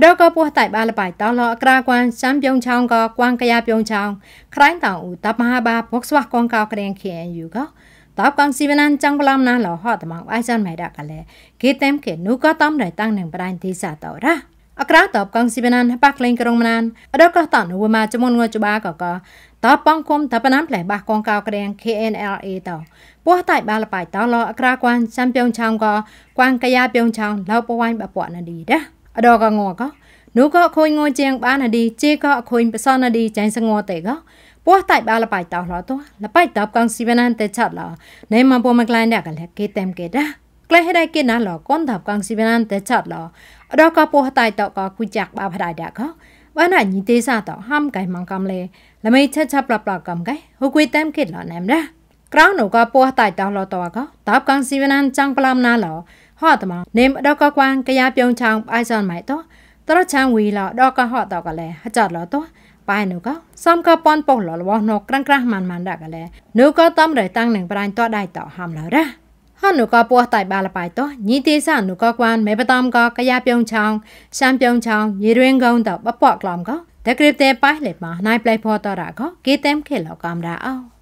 អដូក៏ពោះតៃបាលបាយតោលអក្រាគួនចាំយងឆောင်းក៏គួងកាយាយងឆောင်းក្រែងតោឧតមហាបាពុកស្វះកងកោក្រៀងខៀងយូក៏តបកងស៊ីវណានចង់ប្លំណាលហតមកអាយចាន់ម៉ៃដាក់កលែគេតែមគេនូក៏តំរៃតាំងនឹងប្រៃទីសាតោរ៉ាអក្រាតបកងស៊ីវណានបាក់ក្លែងក្រុងមណានអដូក៏តនុវមាចមុនងួចបាក៏ក៏តបងគុំតបណាំផ្លែបាសកងកៅក្រៀង KNLA តពោះតៃបាលបាយតលអក្រាគួនចាំពីងឆောင်းក៏គួងកាយាពីងឆောင်းលោបវ៉ៃបពណឌីដែរអដកងកនោះក៏ខូនងជាងបានអឌីជេក៏ខូនបសនអឌីចាញ់សងតេក៏ពោះតៃបាលបៃតោលតោលបៃតបកងស៊ីវណានតេឆាត់ឡណៃមកពមក្លាញ់ដាក់កលគេតែមគេដាក្លេះដៃគេណាលកូនដាប់កងស៊ីវណានតេឆាត់ឡអដកពោះតៃតក៏គូចាក់បាបដៃដាក់ក៏បានញីទេសាតហាំកៃម៉ងកំលេលមៃឆាត់ឆាប់ប្លាប់ប្លាប់កំកៃហូគួយតែមគេឡណែមដាក្រៅនោះក៏ពោះតៃតោលតោក៏តាប់កងស៊ីវណានចាំងប្លាមណាឡហត់ត្មងនេមដកកវាងកាយាពីងឆောင်းបៃសនម៉ៃតោត្រឆាងវីឡោដកហត់តកលែហចតឡោតោប៉ែនូកោសំកប៉ុនប៉ុលរបស់ណកក្រាំងក្រាស់ម៉ានម៉ានដាក់កលែនូកោតំរៃតាំងនឹងប្រាញ់តដៃតហាំឡោរ៉ាហនុកពោះតៃបាលបៃតោញីទេសនុកកវានមេបតំកកយាពីងឆောင်းសាំពីងឆောင်းយីរៀងកងតបបក់ក្លំកោតែគ្រៀបតែប៉ះលេបណៃផ្លៃផតរៈកោគេតែមខេលកំរ៉ោ